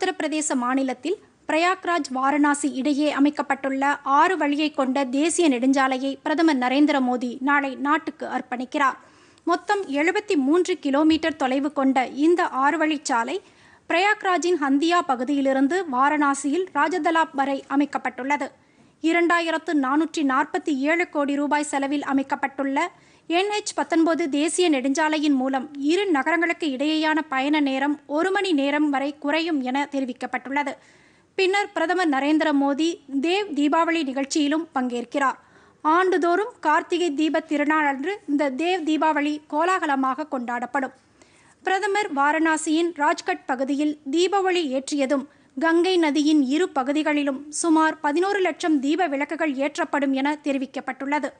உத்தரப்பிரதேச மாநிலத்தில் பிரயாக்ராஜ் வாரணாசி இடையே அமைக்கப்பட்டுள்ள ஆறு வழியை கொண்ட தேசிய நெடுஞ்சாலையை பிரதமர் நரேந்திர மோடி நாளை நாட்டுக்கு அர்ப்பணிக்கிறார் மொத்தம் எழுபத்தி மூன்று கிலோமீட்டர் தொலைவு கொண்ட இந்த ஆறு வழிச்சாலை பிரயாக்ராஜின் ஹந்தியா பகுதியிலிருந்து வாரணாசியில் ராஜதலாப் வரை அமைக்கப்பட்டுள்ளது இரண்டாயிரத்து நானூற்றி நாற்பத்தி ஏழு கோடி ரூபாய் செலவில் அமைக்கப்பட்டுள்ள என்ஹெச் பத்தொன்பது தேசிய நெடுஞ்சாலையின் மூலம் இரு நகரங்களுக்கு இடையேயான பயண நேரம் ஒரு மணி நேரம் வரை குறையும் என தெரிவிக்கப்பட்டுள்ளது பின்னர் பிரதமர் நரேந்திர மோடி தேவ் தீபாவளி நிகழ்ச்சியிலும் பங்கேற்கிறார் ஆண்டுதோறும் கார்த்திகை தீப திருநாள் அன்று இந்த தேவ் தீபாவளி கோலாகலமாக கொண்டாடப்படும் பிரதமர் வாரணாசியின் ராஜ்கட் பகுதியில் தீபாவளி ஏற்றியதும் கங்கை நதியின் இரு பகுதிகளிலும் சுமார் பதினோரு லட்சம் தீப விளக்குகள் ஏற்றப்படும் என தெரிவிக்கப்பட்டுள்ளது